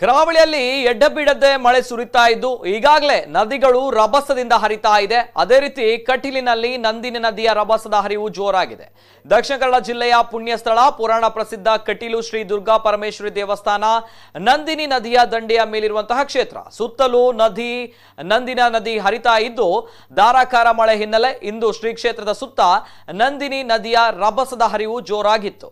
ಕರಾವಳಿಯಲ್ಲಿ ಎಡ್ಡಬಿಡದೆ ಮಳೆ ಸುರಿತಾ ಇದ್ದು ಈಗಾಗಲೇ ನದಿಗಳು ರಭಸದಿಂದ ಹರಿತಾ ಇದೆ ಅದೇ ರೀತಿ ಕಟೀಲಿನಲ್ಲಿ ನಂದಿನಿ ನದಿಯ ರಭಸದ ಹರಿವು ಜೋರಾಗಿದೆ ದಕ್ಷಿಣ ಕನ್ನಡ ಜಿಲ್ಲೆಯ ಪುಣ್ಯ ಸ್ಥಳ ಪುರಾಣ ಪ್ರಸಿದ್ಧ ಕಟೀಲು ಶ್ರೀ ದುರ್ಗಾ ಪರಮೇಶ್ವರಿ ದೇವಸ್ಥಾನ ನಂದಿನಿ ನದಿಯ ದಂಡೆಯ ಮೇಲಿರುವಂತಹ ಕ್ಷೇತ್ರ ಸುತ್ತಲೂ ನದಿ ನಂದಿನ ನದಿ ಹರಿತಾ ಇದ್ದು ಧಾರಾಕಾರ ಮಳೆ ಹಿನ್ನೆಲೆ ಇಂದು ಶ್ರೀ ಕ್ಷೇತ್ರದ ಸುತ್ತ ನಂದಿನಿ ನದಿಯ ರಭಸದ ಹರಿವು ಜೋರಾಗಿತ್ತು